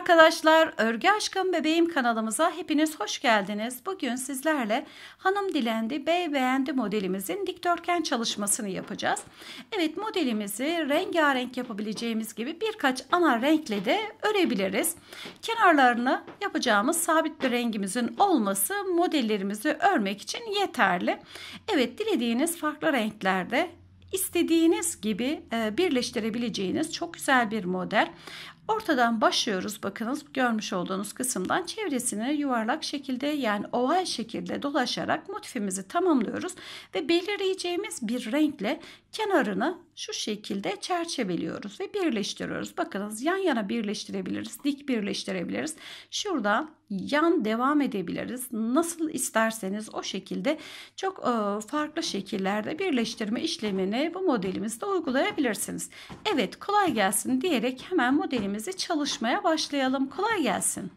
arkadaşlar, Örgü Aşkım Bebeğim kanalımıza hepiniz hoş geldiniz. Bugün sizlerle hanım dilendi, bey beğendi modelimizin dikdörtgen çalışmasını yapacağız. Evet modelimizi rengarenk yapabileceğimiz gibi birkaç ana renkle de örebiliriz. Kenarlarını yapacağımız sabit bir rengimizin olması modellerimizi örmek için yeterli. Evet dilediğiniz farklı renklerde istediğiniz gibi e, birleştirebileceğiniz çok güzel bir model. Ortadan başlıyoruz bakınız görmüş olduğunuz kısımdan çevresini yuvarlak şekilde yani oval şekilde dolaşarak motifimizi tamamlıyoruz ve belirleyeceğimiz bir renkle kenarını şu şekilde çerçeveliyoruz ve birleştiriyoruz. Bakınız yan yana birleştirebiliriz, dik birleştirebiliriz. Şurada yan devam edebiliriz. Nasıl isterseniz o şekilde çok e, farklı şekillerde birleştirme işlemini bu modelimizde uygulayabilirsiniz. Evet kolay gelsin diyerek hemen modelimizi çalışmaya başlayalım. Kolay gelsin.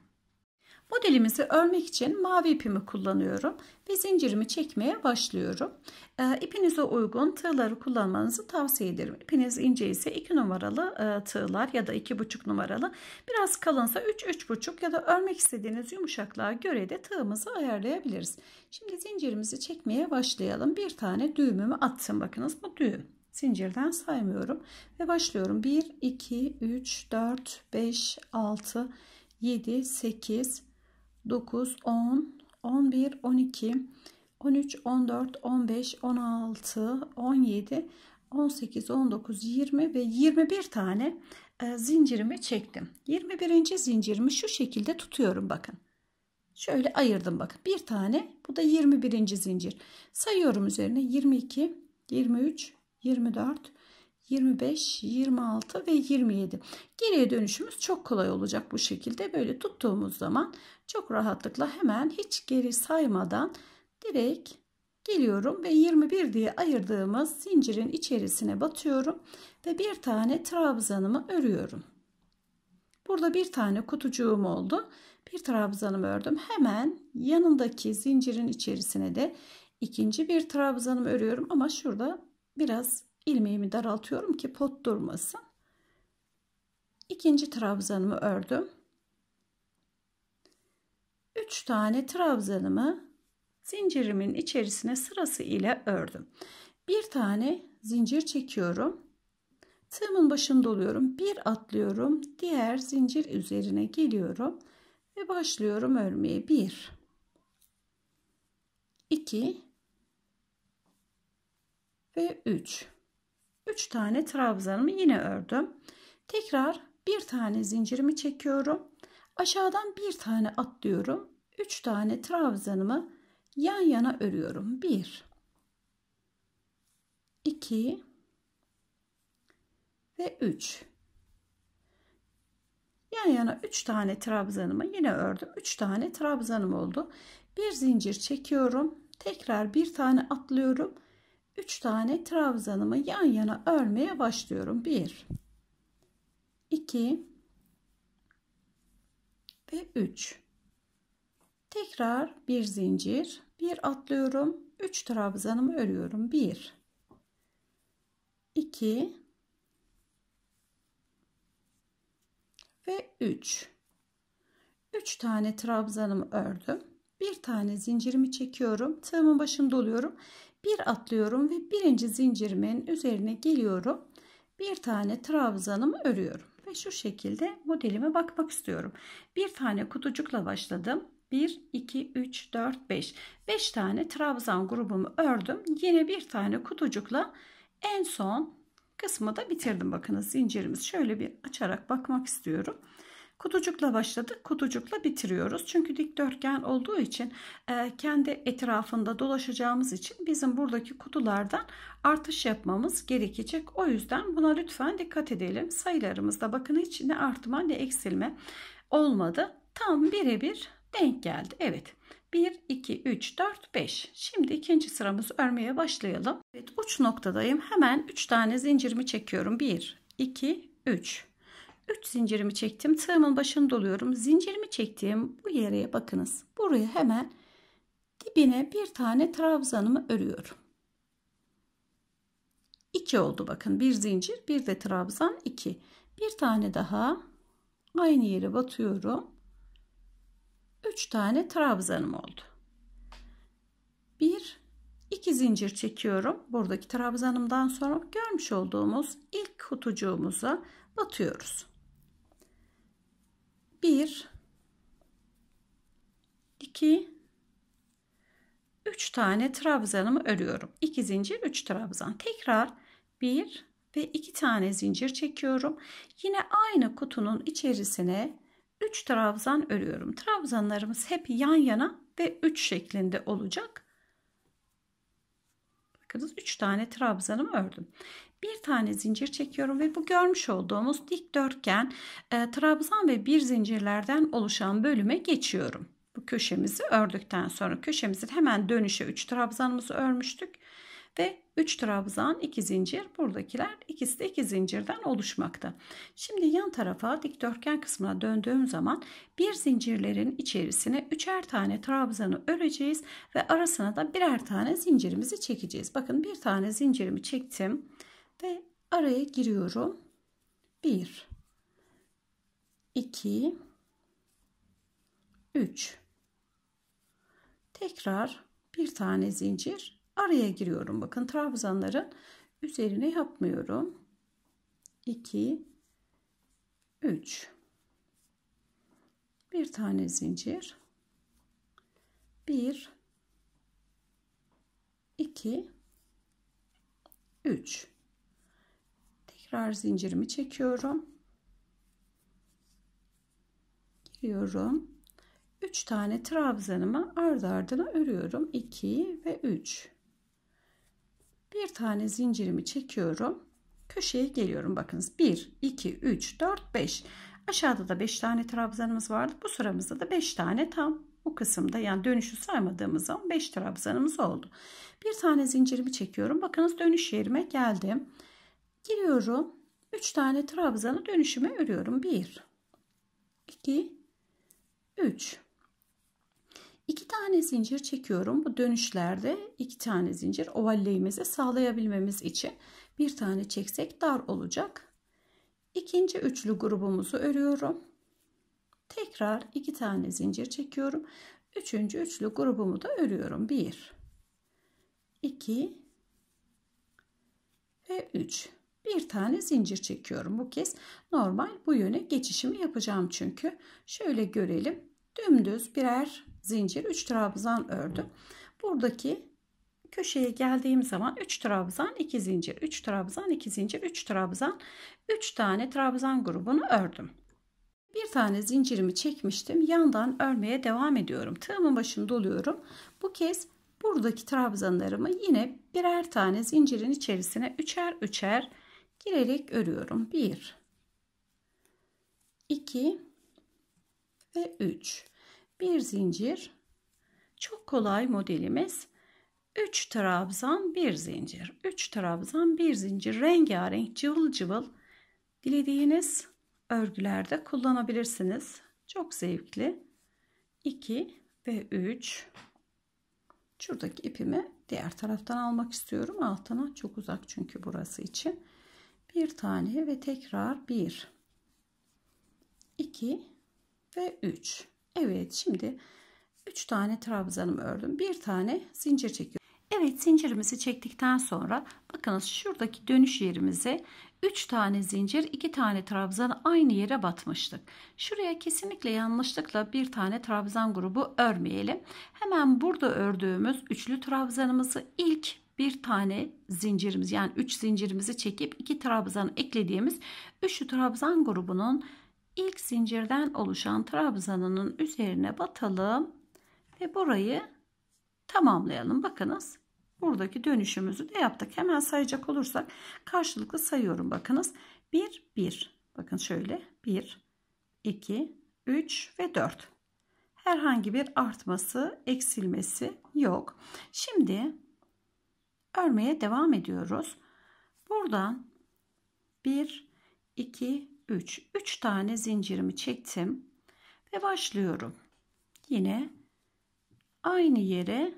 Modelimizi örmek için mavi ipimi kullanıyorum ve zincirimi çekmeye başlıyorum. E, ipinize uygun tığları kullanmanızı tavsiye ederim. İpiniz ince ise 2 numaralı e, tığlar ya da 2,5 numaralı. Biraz kalınsa 3-3,5 ya da örmek istediğiniz yumuşaklığa göre de tığımızı ayarlayabiliriz. Şimdi zincirimizi çekmeye başlayalım. Bir tane düğümümü attım. Bakınız bu düğüm zincirden saymıyorum ve başlıyorum 1 2 3 4 5 6 7 8 9, 10, 11, 12, 13, 14, 15, 16, 17, 18, 19, 20 ve 21 tane e, zincirimi çektim. 21. zincirimi şu şekilde tutuyorum bakın. Şöyle ayırdım bakın. Bir tane bu da 21. zincir. Sayıyorum üzerine 22, 23, 24, 25, 26 ve 27. Geriye dönüşümüz çok kolay olacak bu şekilde. Böyle tuttuğumuz zaman çok rahatlıkla hemen hiç geri saymadan direkt geliyorum ve 21 diye ayırdığımız zincirin içerisine batıyorum ve bir tane trabzanımı örüyorum. Burada bir tane kutucuğum oldu. Bir trabzanımı ördüm. Hemen yanındaki zincirin içerisine de ikinci bir trabzanımı örüyorum ama şurada biraz ilmeğimi daraltıyorum ki pot durmasın. İkinci trabzanımı ördüm. 3 tane trabzanımı zincirimin içerisine sırası ile ördüm. Bir tane zincir çekiyorum. Tığımın başında oluyorum. Bir atlıyorum. Diğer zincir üzerine geliyorum. Ve başlıyorum örmeye. Bir, 2 ve üç. 3 tane trabzanımı yine ördüm. Tekrar bir tane zincirimi çekiyorum. Aşağıdan bir tane atlıyorum. 3 tane trabzanımı yan yana örüyorum. 1 2 ve 3 yan yana 3 tane trabzanımı yine ördüm 3 tane trabzanım oldu bir zincir çekiyorum tekrar bir tane atlıyorum 3 tane trabzanımı yan yana örmeye başlıyorum. 1 2 ve 3 tekrar bir zincir bir atlıyorum 3 trabzanımı örüyorum 1 2 ve 3 3 tane trabzanımı ördüm bir tane zincirimi çekiyorum tığımın başını doluyorum bir atlıyorum ve birinci zincirimin üzerine geliyorum. Bir tane trabzanımı örüyorum ve şu şekilde modelime bakmak istiyorum. Bir tane kutucukla başladım. 1, 2, 3, 4, 5. 5 tane trabzan grubumu ördüm. Yine bir tane kutucukla en son kısmı da bitirdim. Bakınız zincirimiz şöyle bir açarak bakmak istiyorum. Kutucukla başladık, kutucukla bitiriyoruz. Çünkü dikdörtgen olduğu için e, kendi etrafında dolaşacağımız için bizim buradaki kutulardan artış yapmamız gerekecek. O yüzden buna lütfen dikkat edelim. Sayılarımızda bakın hiç ne artma ne eksilme olmadı. Tam birebir denk geldi. Evet. 1, 2, 3, 4, 5. Şimdi ikinci sıramız örmeye başlayalım. Evet uç noktadayım. Hemen 3 tane zincirimi çekiyorum. 1, 2, 3. 3 zincirimi çektim. Tığımın başını doluyorum. Zincirimi çektiğim bu yere bakınız. Buraya hemen dibine bir tane trabzanımı örüyorum. 2 oldu bakın. Bir zincir, bir de trabzan 2. Bir tane daha aynı yere batıyorum. 3 tane trabzanım oldu. 1 2 zincir çekiyorum. Buradaki trabzanımdan sonra görmüş olduğumuz ilk kutucuğumuza batıyoruz. 1 2 3 tane trabzanımı örüyorum. 2 zincir 3 trabzan. Tekrar 1 ve 2 tane zincir çekiyorum. Yine aynı kutunun içerisine 3 trabzan örüyorum. Trabzanlarımız hep yan yana ve 3 şeklinde olacak. Bakınız 3 tane trabzanımı ördüm bir tane zincir çekiyorum ve bu görmüş olduğumuz dikdörtgen e, trabzan ve bir zincirlerden oluşan bölüme geçiyorum. Bu köşemizi ördükten sonra köşemizin hemen dönüşe 3 trabzanımızı örmüştük ve 3 trabzan 2 zincir buradakiler ikisi de 2 iki zincirden oluşmakta. Şimdi yan tarafa dikdörtgen kısmına döndüğüm zaman bir zincirlerin içerisine üçer tane trabzanı öreceğiz ve arasına da birer tane zincirimizi çekeceğiz. Bakın bir tane zincirimi çektim. Ve araya giriyorum. 1 2 3 Tekrar bir tane zincir araya giriyorum. Bakın trabzanların üzerine yapmıyorum. 2 3 bir tane zincir 1 2 3 tekrar zincirimi çekiyorum giriyorum 3 tane trabzanımı ardı ardına örüyorum 2 ve 3 bir tane zincirimi çekiyorum köşeye geliyorum bakınız 1 2 3 4 5 aşağıda da 5 tane trabzanımız vardı bu sıramızda da 5 tane tam bu kısımda yani dönüşü saymadığımız zaman 5 trabzanımız oldu bir tane zincirimi çekiyorum bakınız dönüş yerime geldim giriyorum 3 tane trabzanı dönüşüme örüyorum 1 2 3 2 tane zincir çekiyorum bu dönüşlerde 2 tane zincir ovalliğimizi sağlayabilmemiz için bir tane çeksek dar olacak ikinci üçlü grubumuzu örüyorum tekrar 2 tane zincir çekiyorum üçüncü üçlü grubumu da örüyorum 1 2 ve 3 bir tane zincir çekiyorum. Bu kez normal bu yöne geçişimi yapacağım çünkü. Şöyle görelim. Dümdüz birer zincir 3 trabzan ördüm. Buradaki köşeye geldiğim zaman 3 trabzan 2 zincir 3 trabzan 2 zincir 3 trabzan 3 tane trabzan grubunu ördüm. Bir tane zincirimi çekmiştim. Yandan örmeye devam ediyorum. Tığımın başını doluyorum. Bu kez buradaki trabzanlarımı yine birer tane zincirin içerisine üçer üçer girerek örüyorum. 1 2 ve 3. Bir zincir. Çok kolay modelimiz. 3 trabzan, bir zincir. 3 trabzan, bir zincir. Rengarenk, cıvıl cıvıl. Dilediğiniz örgülerde kullanabilirsiniz. Çok zevkli. 2 ve 3 şuradaki ipimi diğer taraftan almak istiyorum altına çok uzak çünkü burası için bir tane ve tekrar bir, iki ve üç. Evet şimdi üç tane trabzanımı ördüm. Bir tane zincir çekiyorum. Evet zincirimizi çektikten sonra bakınız şuradaki dönüş yerimize 3 tane zincir 2 tane trabzan aynı yere batmıştık. Şuraya kesinlikle yanlışlıkla bir tane trabzan grubu örmeyelim. Hemen burada ördüğümüz üçlü trabzanımızı ilk bir tane zincirimiz yani 3 zincirimizi çekip 2 trabzan eklediğimiz üçlü trabzan grubunun ilk zincirden oluşan trabzanının üzerine batalım ve burayı tamamlayalım. Bakınız buradaki dönüşümüzü de yaptık. Hemen sayacak olursak karşılıklı sayıyorum. Bakınız 1 1 bakın şöyle 1 2 3 ve 4 herhangi bir artması eksilmesi yok. Şimdi örmeye devam ediyoruz. Buradan 1, 2, 3. 3 tane zincirimi çektim ve başlıyorum. Yine aynı yere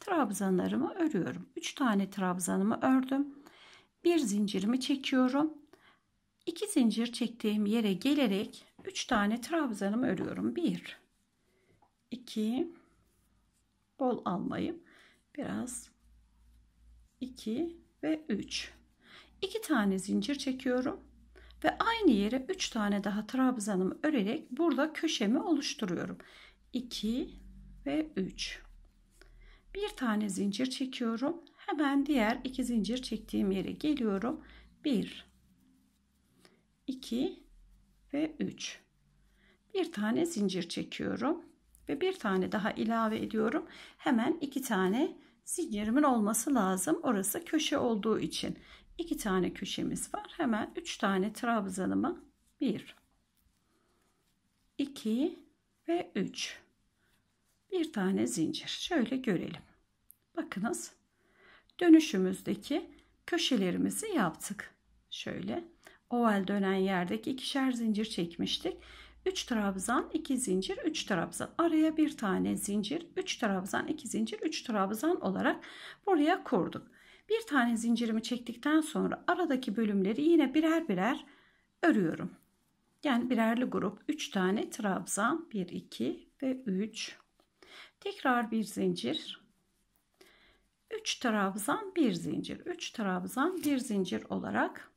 trabzanlarımı örüyorum. 3 tane trabzanımı ördüm. Bir zincirimi çekiyorum. 2 zincir çektiğim yere gelerek 3 tane trabzanımı örüyorum. 1 2 bol almayım, biraz 2 ve 3. 2 tane zincir çekiyorum ve aynı yere 3 tane daha trabzanımı örerek burada köşemi oluşturuyorum. 2 ve 3. Bir tane zincir çekiyorum. Hemen diğer iki zincir çektiğim yere geliyorum. 1 2 ve 3. Bir tane zincir çekiyorum ve bir tane daha ilave ediyorum. Hemen iki tane zincirimin olması lazım. Orası köşe olduğu için. iki tane köşemiz var. Hemen üç tane trabzanımı bir, iki ve üç. Bir tane zincir. Şöyle görelim. Bakınız. Dönüşümüzdeki köşelerimizi yaptık. Şöyle oval dönen yerdeki ikişer zincir çekmiştik. 3 trabzan 2 zincir 3 trabzan araya bir tane zincir 3 trabzan 2 zincir 3 trabzan olarak buraya kurduk. Bir tane zincirimi çektikten sonra aradaki bölümleri yine birer birer örüyorum. Yani birerli grup 3 tane trabzan 1 2 ve 3 tekrar bir zincir 3 trabzan 1 zincir 3 trabzan 1 zincir olarak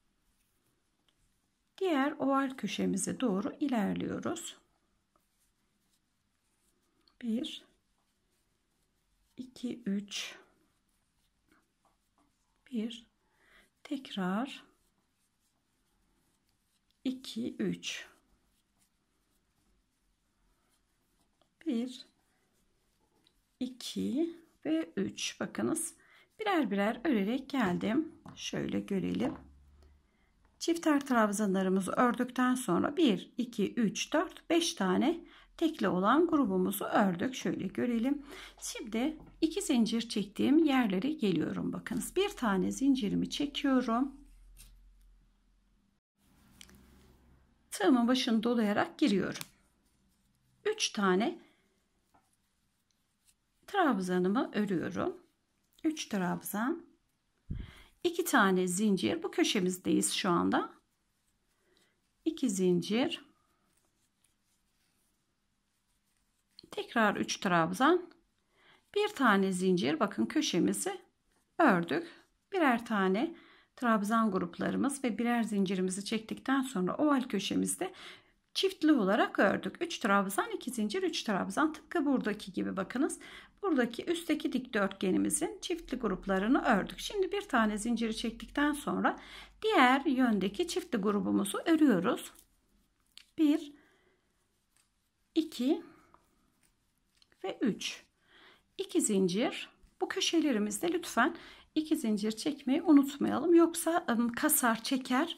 diğer oval köşemize doğru ilerliyoruz. 1 2 3 1 tekrar 2 3 1 2 ve 3 bakınız birer birer örerek geldim şöyle görelim Çifter trabzanlarımızı ördükten sonra 1, 2, 3, 4, 5 tane tekli olan grubumuzu ördük. Şöyle görelim. Şimdi iki zincir çektiğim yerlere geliyorum. Bakınız bir tane zincirimi çekiyorum. Tığımın başını dolayarak giriyorum. 3 tane trabzanımı örüyorum. 3 trabzan 2 tane zincir bu köşemizdeyiz şu anda 2 zincir tekrar 3 trabzan bir tane zincir bakın köşemizi ördük birer tane trabzan gruplarımız ve birer zincirimizi çektikten sonra oval köşemizde çiftli olarak ördük 3 trabzan 2 zincir 3 trabzan tıpkı buradaki gibi bakınız buradaki üstteki dikdörtgenimizin çiftli gruplarını ördük. Şimdi bir tane zinciri çektikten sonra diğer yöndeki çiftli grubumuzu örüyoruz. 1 2 ve 3 2 zincir bu köşelerimizde lütfen 2 zincir çekmeyi unutmayalım yoksa ıı, kasar çeker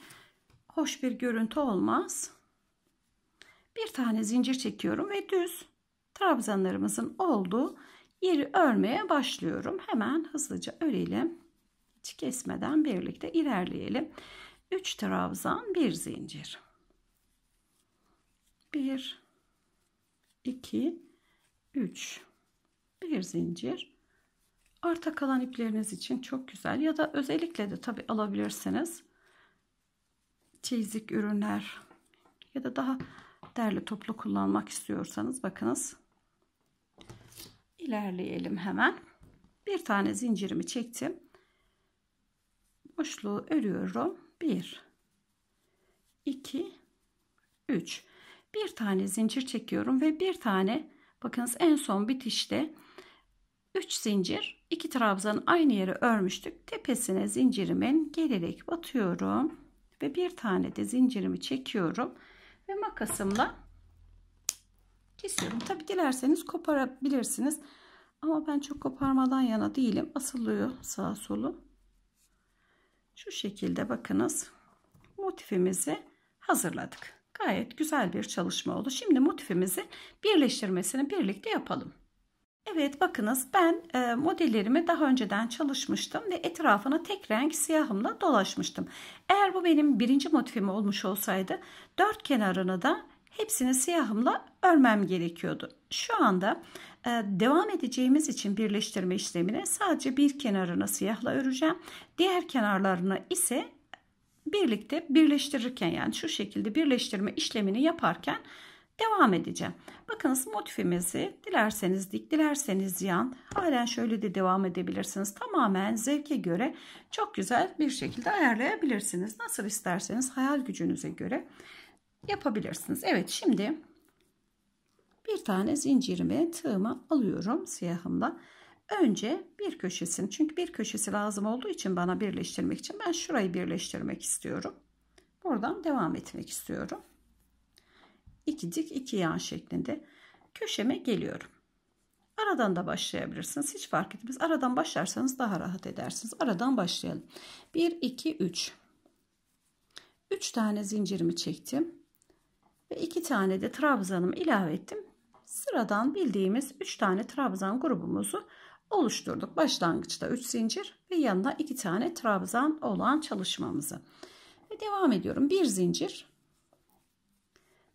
hoş bir görüntü olmaz bir tane zincir çekiyorum ve düz trabzanlarımızın olduğu yeri örmeye başlıyorum. Hemen hızlıca örelim. Hiç kesmeden birlikte ilerleyelim. 3 trabzan, 1 zincir. 1 2 3 bir zincir. Arta kalan ipleriniz için çok güzel ya da özellikle de tabi alabilirsiniz. Çizik ürünler ya da daha derli toplu kullanmak istiyorsanız bakınız ilerleyelim hemen. Bir tane zincirimi çektim. Boşluğu örüyorum. 1 2 3 bir tane zincir çekiyorum ve bir tane bakınız en son bitişte 3 zincir 2 trabzanı aynı yere örmüştük tepesine zincirimin gelerek batıyorum ve bir tane de zincirimi çekiyorum ve makasımla kesiyorum. Tabi dilerseniz koparabilirsiniz. Ama ben çok koparmadan yana değilim. Asılıyor sağa solu. Şu şekilde bakınız. Motifimizi hazırladık. Gayet güzel bir çalışma oldu. Şimdi motifimizi birleştirmesini birlikte yapalım. Evet bakınız ben e, modellerimi daha önceden çalışmıştım ve etrafına tek renk siyahımla dolaşmıştım. Eğer bu benim birinci motifim olmuş olsaydı dört kenarını da hepsini siyahımla örmem gerekiyordu. Şu anda e, devam edeceğimiz için birleştirme işlemine sadece bir kenarını siyahla öreceğim. Diğer kenarlarını ise birlikte birleştirirken yani şu şekilde birleştirme işlemini yaparken devam edeceğim. Bakınız motifimizi dilerseniz dik dilerseniz yan halen şöyle de devam edebilirsiniz. Tamamen zevke göre çok güzel bir şekilde ayarlayabilirsiniz. Nasıl isterseniz hayal gücünüze göre yapabilirsiniz. Evet şimdi bir tane zincirimi tığıma alıyorum siyahımla. Önce bir köşesini çünkü bir köşesi lazım olduğu için bana birleştirmek için ben şurayı birleştirmek istiyorum. Buradan devam etmek istiyorum. İki dik iki yan şeklinde köşeme geliyorum. Aradan da başlayabilirsiniz. Hiç fark etmez. Aradan başlarsanız daha rahat edersiniz. Aradan başlayalım. 1, 2, 3. 3 tane zincirimi çektim. Ve iki tane de trabzanımı ilave ettim. Sıradan bildiğimiz üç tane trabzan grubumuzu oluşturduk. Başlangıçta 3 zincir ve yanına 2 tane trabzan olan çalışmamızı. Ve devam ediyorum. 1 zincir.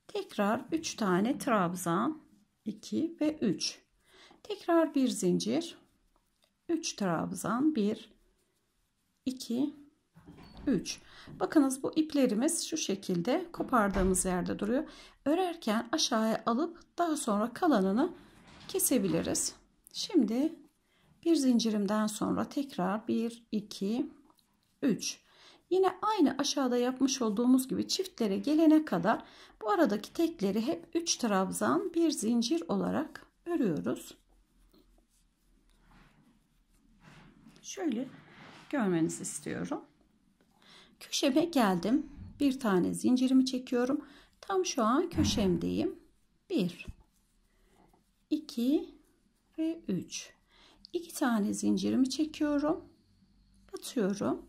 Tekrar 3 tane trabzan. 2 ve 3. Tekrar 1 zincir. 3 trabzan. 1 2 3. Bakınız bu iplerimiz şu şekilde kopardığımız yerde duruyor. Örerken aşağıya alıp daha sonra kalanını kesebiliriz. Şimdi bir zincirimden sonra tekrar 1, 2, 3. Yine aynı aşağıda yapmış olduğumuz gibi çiftlere gelene kadar bu aradaki tekleri hep 3 trabzan bir zincir olarak örüyoruz. Şöyle görmenizi istiyorum köşeme geldim. Bir tane zincirimi çekiyorum. Tam şu an köşemdeyim. 1 2 ve 3. 2 tane zincirimi çekiyorum. Batıyorum.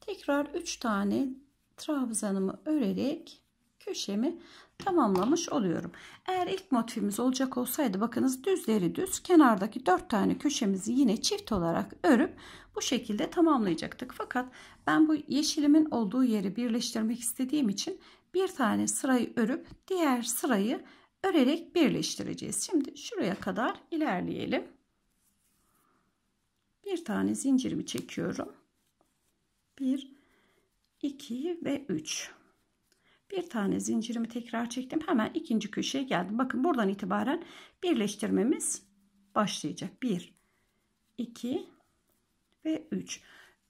Tekrar 3 tane trabzanımı örerek köşemi tamamlamış oluyorum. Eğer ilk motifimiz olacak olsaydı bakınız düzleri düz kenardaki dört tane köşemizi yine çift olarak örüp bu şekilde tamamlayacaktık. Fakat ben bu yeşilimin olduğu yeri birleştirmek istediğim için bir tane sırayı örüp diğer sırayı örerek birleştireceğiz. Şimdi şuraya kadar ilerleyelim. Bir tane zincirimi çekiyorum. 1 2 ve 3 bir tane zincirimi tekrar çektim. Hemen ikinci köşeye geldim. Bakın buradan itibaren birleştirmemiz başlayacak. 1, 2 ve 3.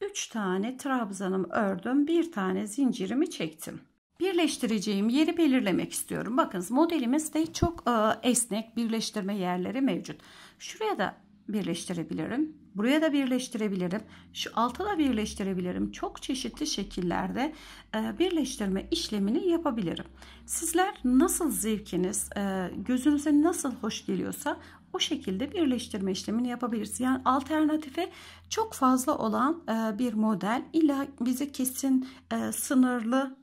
3 tane trabzanım ördüm. Bir tane zincirimi çektim. Birleştireceğim yeri belirlemek istiyorum. Bakınız modelimizde çok e, esnek birleştirme yerleri mevcut. Şuraya da birleştirebilirim. Buraya da birleştirebilirim. Şu alta da birleştirebilirim. Çok çeşitli şekillerde e, birleştirme işlemini yapabilirim. Sizler nasıl zevkiniz, e, gözünüze nasıl hoş geliyorsa o şekilde birleştirme işlemini yapabilirsiniz. Yani alternatife çok fazla olan e, bir model illa bize kesin sınırlı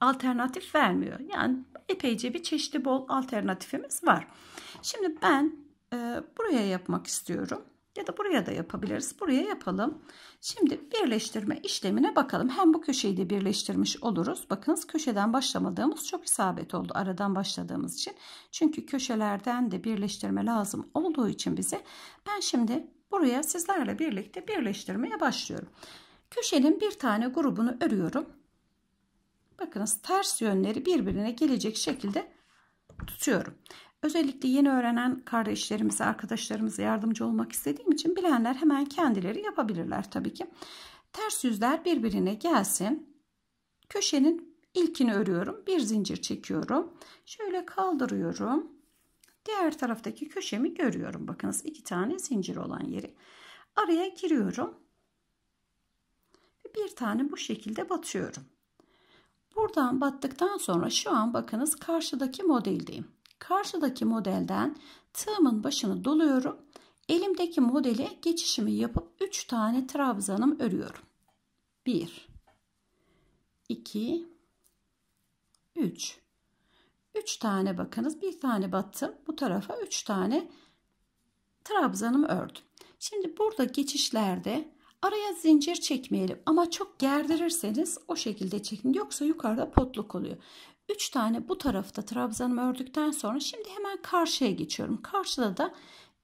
alternatif vermiyor. Yani epeyce bir çeşitli bol alternatifimiz var. Şimdi ben e, buraya yapmak istiyorum. Ya da buraya da yapabiliriz. Buraya yapalım. Şimdi birleştirme işlemine bakalım. Hem bu köşeyi de birleştirmiş oluruz. Bakınız köşeden başlamadığımız çok isabet oldu. Aradan başladığımız için. Çünkü köşelerden de birleştirme lazım olduğu için bize. Ben şimdi buraya sizlerle birlikte birleştirmeye başlıyorum. Köşenin bir tane grubunu örüyorum. Bakınız ters yönleri birbirine gelecek şekilde tutuyorum. Özellikle yeni öğrenen kardeşlerimize, arkadaşlarımıza yardımcı olmak istediğim için bilenler hemen kendileri yapabilirler tabii ki. Ters yüzler birbirine gelsin. Köşenin ilkini örüyorum. Bir zincir çekiyorum. Şöyle kaldırıyorum. Diğer taraftaki köşemi görüyorum. Bakınız iki tane zincir olan yeri. Araya giriyorum. Bir tane bu şekilde batıyorum. Buradan battıktan sonra şu an bakınız karşıdaki modeldeyim. Karşıdaki modelden tığımın başını doluyorum. Elimdeki modele geçişimi yapıp 3 tane trabzanım örüyorum. 1 2 3 3 tane bakınız bir tane battım bu tarafa 3 tane trabzanım ördüm. Şimdi burada geçişlerde araya zincir çekmeyelim ama çok gerdirirseniz o şekilde çekin yoksa yukarıda potluk oluyor. 3 tane bu tarafta trabzanımı ördükten sonra şimdi hemen karşıya geçiyorum. Karşıda da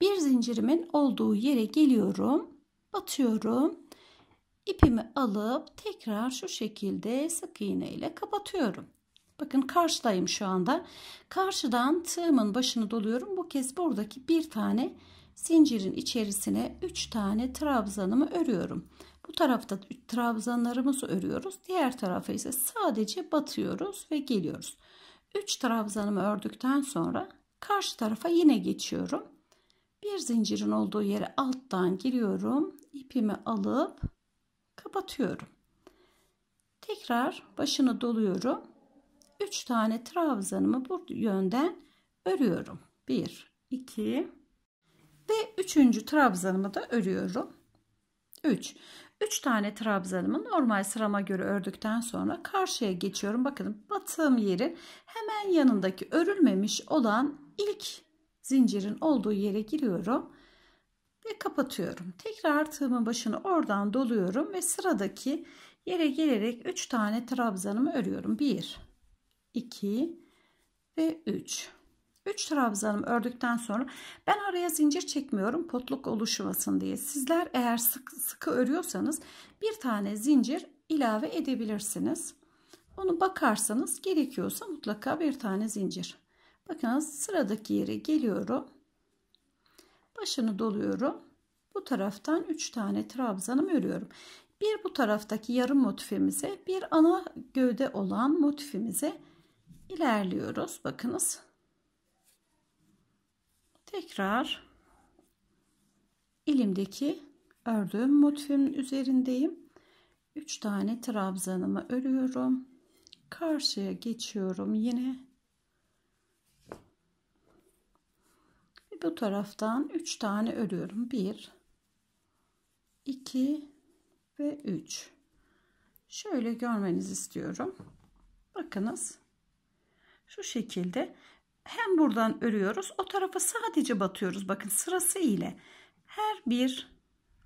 bir zincirimin olduğu yere geliyorum. Batıyorum. İpimi alıp tekrar şu şekilde sık iğne ile kapatıyorum. Bakın karşıdayım şu anda. Karşıdan tığımın başını doluyorum. Bu kez buradaki bir tane zincirin içerisine 3 tane trabzanımı örüyorum. Bu tarafta trabzanlarımızı örüyoruz. Diğer tarafa ise sadece batıyoruz ve geliyoruz. 3 trabzanımı ördükten sonra karşı tarafa yine geçiyorum. Bir zincirin olduğu yere alttan giriyorum. İpimi alıp kapatıyorum. Tekrar başını doluyorum. 3 tane trabzanımı bu yönden örüyorum. 1, 2 ve 3. trabzanımı da örüyorum. 3. 3 tane trabzanımı normal sırama göre ördükten sonra karşıya geçiyorum. Bakın battığım yeri hemen yanındaki örülmemiş olan ilk zincirin olduğu yere giriyorum ve kapatıyorum. Tekrar tığımın başını oradan doluyorum ve sıradaki yere gelerek 3 tane trabzanımı örüyorum. 1 2 ve 3 3 trabzanım ördükten sonra ben araya zincir çekmiyorum potluk oluşmasın diye. Sizler eğer sık, sıkı örüyorsanız bir tane zincir ilave edebilirsiniz. Onu bakarsanız gerekiyorsa mutlaka bir tane zincir. Bakınız sıradaki yere geliyorum. Başını doluyorum. Bu taraftan 3 tane trabzanım örüyorum. Bir bu taraftaki yarım motifimize, bir ana gövde olan motifimize ilerliyoruz. Bakınız tekrar ilimdeki ördüğüm motifimin üzerindeyim. 3 tane trabzanımı örüyorum. Karşıya geçiyorum yine. Ve bu taraftan 3 tane örüyorum. 1 2 ve 3. Şöyle görmenizi istiyorum. Bakınız. Şu şekilde hem buradan örüyoruz o tarafa sadece batıyoruz bakın sırası ile her bir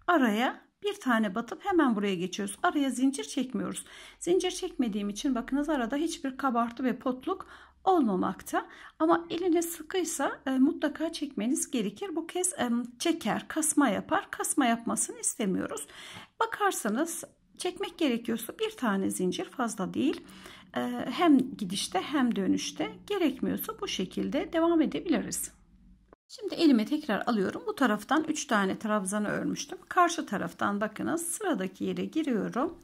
araya bir tane batıp hemen buraya geçiyoruz araya zincir çekmiyoruz zincir çekmediğim için bakınız arada hiçbir kabartı ve potluk olmamakta ama eline sıkıysa e, mutlaka çekmeniz gerekir bu kez e, çeker kasma yapar kasma yapmasını istemiyoruz bakarsanız çekmek gerekiyorsa bir tane zincir fazla değil ee, hem gidişte hem dönüşte gerekmiyorsa bu şekilde devam edebiliriz. Şimdi elime tekrar alıyorum. Bu taraftan 3 tane trabzanı örmüştüm. Karşı taraftan bakınız sıradaki yere giriyorum.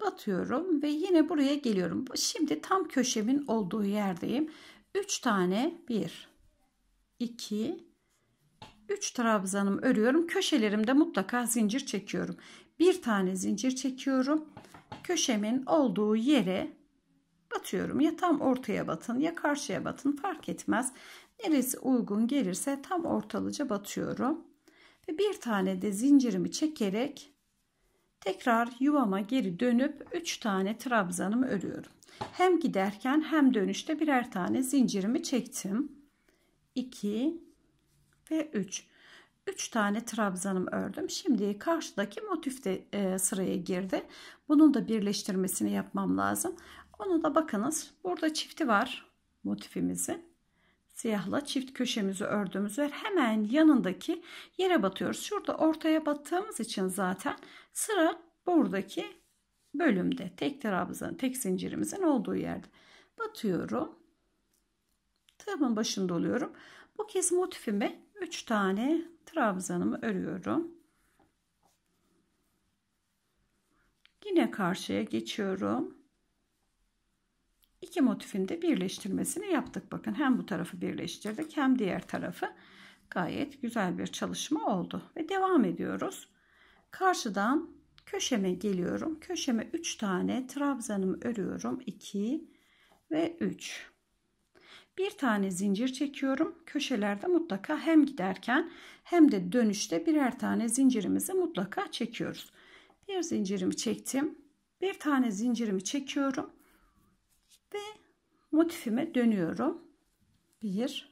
Batıyorum ve yine buraya geliyorum. Şimdi tam köşemin olduğu yerdeyim. 3 tane 1 2 3 trabzanım örüyorum. Köşelerimde mutlaka zincir çekiyorum bir tane zincir çekiyorum. Köşemin olduğu yere batıyorum. Ya tam ortaya batın ya karşıya batın fark etmez. Neresi uygun gelirse tam ortalıca batıyorum. Ve bir tane de zincirimi çekerek tekrar yuvama geri dönüp 3 tane trabzanımı örüyorum. Hem giderken hem dönüşte birer tane zincirimi çektim. 2 ve 3. 3 tane trabzanım ördüm. Şimdi karşıdaki motif de e, sıraya girdi. Bunun da birleştirmesini yapmam lazım. Onu da bakınız. Burada çifti var motifimizin siyahla çift köşemizi ördüğümüz yer hemen yanındaki yere batıyoruz. Şurada ortaya battığımız için zaten sıra buradaki bölümde tek trabzan, tek zincirimizin olduğu yerde batıyorum. Tığımın başında oluyorum. Bu kez motifimi 3 tane trabzanımı örüyorum. Yine karşıya geçiyorum. İki motifin de birleştirmesini yaptık. Bakın hem bu tarafı birleştirdik hem diğer tarafı. Gayet güzel bir çalışma oldu. Ve devam ediyoruz. Karşıdan köşeme geliyorum. Köşeme 3 tane trabzanımı örüyorum. 2 ve 3 bir tane zincir çekiyorum. Köşelerde mutlaka hem giderken hem de dönüşte birer tane zincirimizi mutlaka çekiyoruz. Bir zincirimi çektim. Bir tane zincirimi çekiyorum. Ve motifime dönüyorum. 1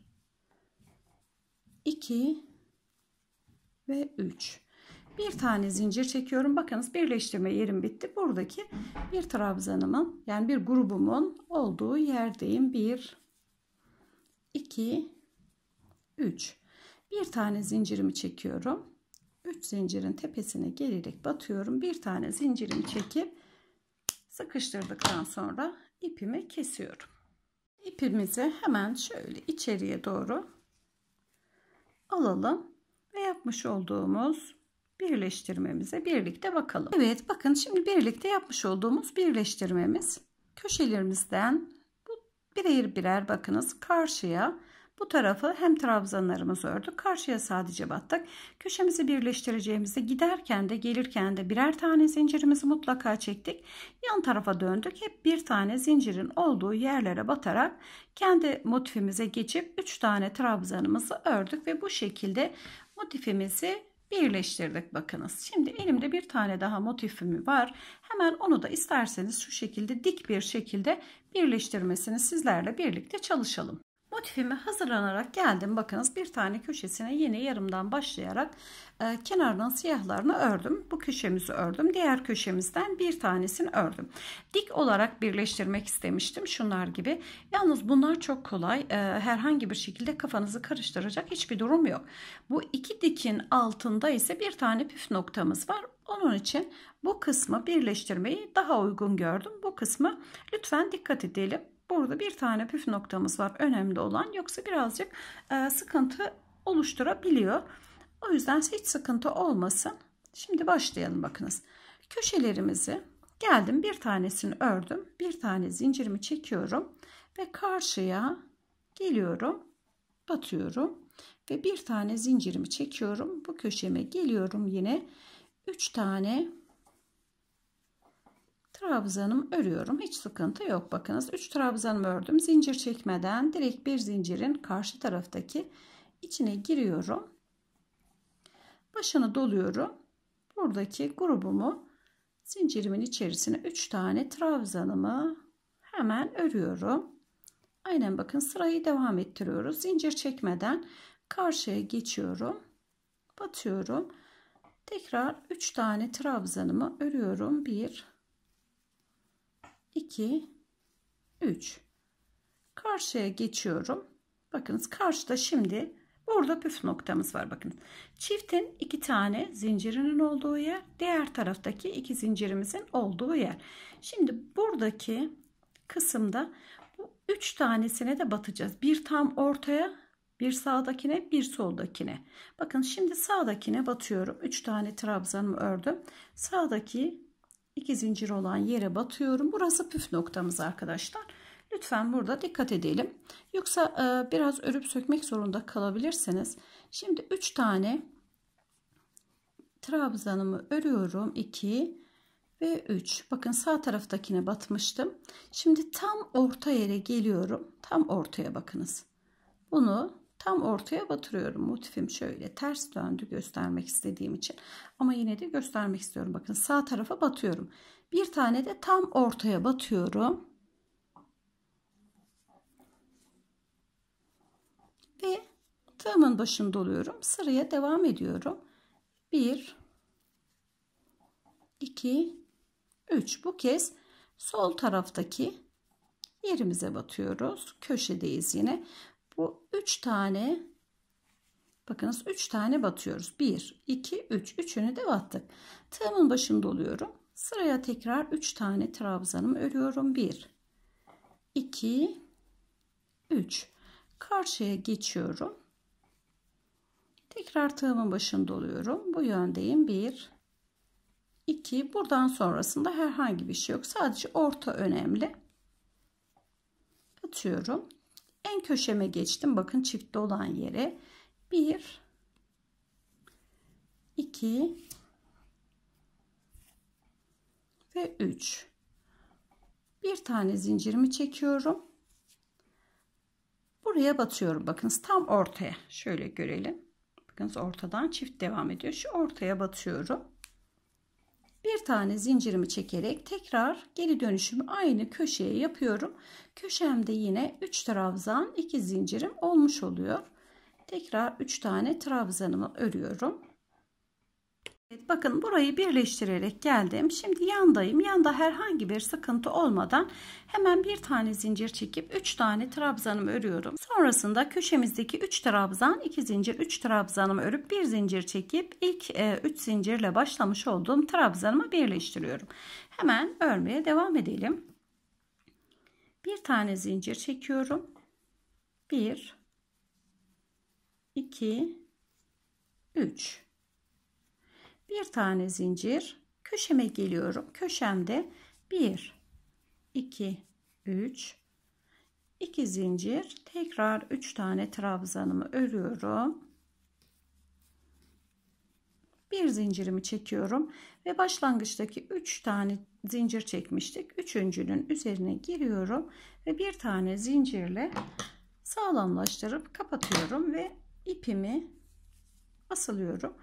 2 ve 3 bir tane zincir çekiyorum. Bakınız birleştirme yerim bitti. Buradaki bir trabzanımın yani bir grubumun olduğu yerdeyim. 1 2 3 bir tane zincirimi çekiyorum 3 zincirin tepesine gelerek batıyorum bir tane zincirimi çekip sıkıştırdıktan sonra ipimi kesiyorum ipimizi hemen şöyle içeriye doğru alalım ve yapmış olduğumuz birleştirmemize birlikte bakalım. Evet bakın şimdi birlikte yapmış olduğumuz birleştirmemiz köşelerimizden birer birer bakınız karşıya bu tarafı hem trabzanlarımızı ördük karşıya sadece battık. Köşemizi birleştireceğimizde giderken de gelirken de birer tane zincirimizi mutlaka çektik. Yan tarafa döndük hep bir tane zincirin olduğu yerlere batarak kendi motifimize geçip 3 tane trabzanımızı ördük ve bu şekilde motifimizi birleştirdik bakınız. Şimdi elimde bir tane daha motifim var. Hemen onu da isterseniz şu şekilde dik bir şekilde birleştirmesini sizlerle birlikte çalışalım. Motifime hazırlanarak geldim. Bakınız bir tane köşesine yeni yarımdan başlayarak e, kenardan siyahlarını ördüm. Bu köşemizi ördüm. Diğer köşemizden bir tanesini ördüm. Dik olarak birleştirmek istemiştim. Şunlar gibi. Yalnız bunlar çok kolay. E, herhangi bir şekilde kafanızı karıştıracak hiçbir durum yok. Bu iki dikin altında ise bir tane püf noktamız var. Onun için bu kısmı birleştirmeyi daha uygun gördüm. Bu kısmı lütfen dikkat edelim. Burada bir tane püf noktamız var önemli olan yoksa birazcık e, sıkıntı oluşturabiliyor. O yüzden hiç sıkıntı olmasın. Şimdi başlayalım bakınız. Köşelerimizi geldim bir tanesini ördüm. Bir tane zincirimi çekiyorum ve karşıya geliyorum batıyorum ve bir tane zincirimi çekiyorum. Bu köşeme geliyorum yine 3 tane trabzanımı örüyorum. Hiç sıkıntı yok. Bakınız 3 trabzanımı ördüm. Zincir çekmeden direkt bir zincirin karşı taraftaki içine giriyorum. Başını doluyorum. Buradaki grubumu zincirimin içerisine 3 tane trabzanımı hemen örüyorum. Aynen bakın sırayı devam ettiriyoruz. Zincir çekmeden karşıya geçiyorum. Batıyorum. Tekrar 3 tane trabzanımı örüyorum. 1 2, 3. Karşıya geçiyorum. Bakınız karşıda şimdi burada püf noktamız var. Bakın çiftin iki tane zincirinin olduğu yer. Diğer taraftaki iki zincirimizin olduğu yer. Şimdi buradaki kısımda bu üç tanesine de batacağız. Bir tam ortaya bir sağdakine bir soldakine. Bakın şimdi sağdakine batıyorum. 3 tane trabzanımı ördüm. Sağdaki iki zincir olan yere batıyorum. Burası püf noktamız arkadaşlar. Lütfen burada dikkat edelim. Yoksa e, biraz örüp sökmek zorunda kalabilirsiniz. Şimdi 3 tane trabzanımı örüyorum. 2 ve 3. Bakın sağ taraftakine batmıştım. Şimdi tam orta yere geliyorum. Tam ortaya bakınız. Bunu Tam ortaya batırıyorum. Motifim şöyle ters döndü göstermek istediğim için. Ama yine de göstermek istiyorum. Bakın sağ tarafa batıyorum. Bir tane de tam ortaya batıyorum. Ve tığımın başında oluyorum. Sıraya devam ediyorum. 1 2 3 bu kez sol taraftaki yerimize batıyoruz. Köşedeyiz yine. Bu 3 tane bakınız 3 tane batıyoruz. 1, 2, 3. Üçünü de battık. Tığımın başında oluyorum. Sıraya tekrar 3 tane trabzanımı örüyorum. 1, 2, 3. Karşıya geçiyorum. Tekrar tığımın başında oluyorum. Bu yöndeyim. 1, 2. Buradan sonrasında herhangi bir şey yok. Sadece orta önemli. Atıyorum en köşeme geçtim. Bakın çiftli olan yere. 1 2 ve 3 bir tane zincirimi çekiyorum buraya batıyorum bakınız tam ortaya şöyle görelim bakınız ortadan çift devam ediyor şu ortaya batıyorum bir tane zincirimi çekerek tekrar geri dönüşümü aynı köşeye yapıyorum. Köşemde yine 3 trabzan 2 zincirim olmuş oluyor. Tekrar 3 tane trabzanımı örüyorum. Evet, bakın burayı birleştirerek geldim. Şimdi yandayım. Yanda herhangi bir sıkıntı olmadan hemen bir tane zincir çekip 3 tane trabzanım örüyorum. Sonrasında köşemizdeki 3 trabzan, 2 zincir, 3 trabzanım örüp bir zincir çekip ilk 3 e, zincirle başlamış olduğum trabzanımı birleştiriyorum. Hemen örmeye devam edelim. Bir tane zincir çekiyorum. 1 2 3 bir tane zincir köşeme geliyorum. Köşemde 1 2 3 2 zincir tekrar 3 tane trabzanımı örüyorum. Bir zincirimi çekiyorum ve başlangıçtaki 3 tane zincir çekmiştik. Üçüncünün üzerine giriyorum ve bir tane zincirle sağlamlaştırıp kapatıyorum ve ipimi asılıyorum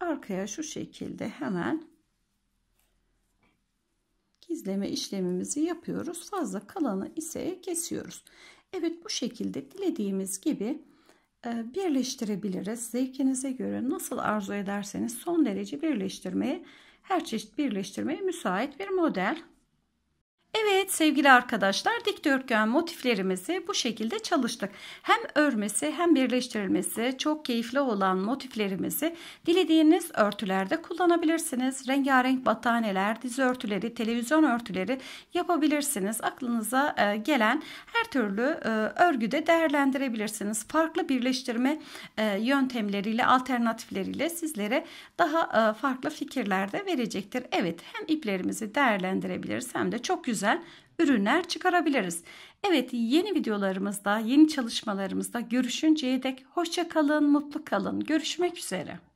arkaya şu şekilde hemen gizleme işlemimizi yapıyoruz. Fazla kalanı ise kesiyoruz. Evet bu şekilde dilediğimiz gibi e, birleştirebiliriz. Zevkinize göre nasıl arzu ederseniz son derece birleştirmeye, her çeşit birleştirmeye müsait bir model. Evet sevgili arkadaşlar dikdörtgen motiflerimizi bu şekilde çalıştık. Hem örmesi hem birleştirilmesi çok keyifli olan motiflerimizi dilediğiniz örtülerde kullanabilirsiniz. Rengarenk battaneler, dizi örtüleri, televizyon örtüleri yapabilirsiniz. Aklınıza e, gelen her türlü e, örgüde değerlendirebilirsiniz. Farklı birleştirme e, yöntemleriyle, alternatifleriyle sizlere daha farklı fikirler de verecektir. Evet hem iplerimizi değerlendirebiliriz hem de çok güzel güzel ürünler çıkarabiliriz. Evet yeni videolarımızda, yeni çalışmalarımızda görüşünceye dek hoşça kalın, mutlu kalın. Görüşmek üzere.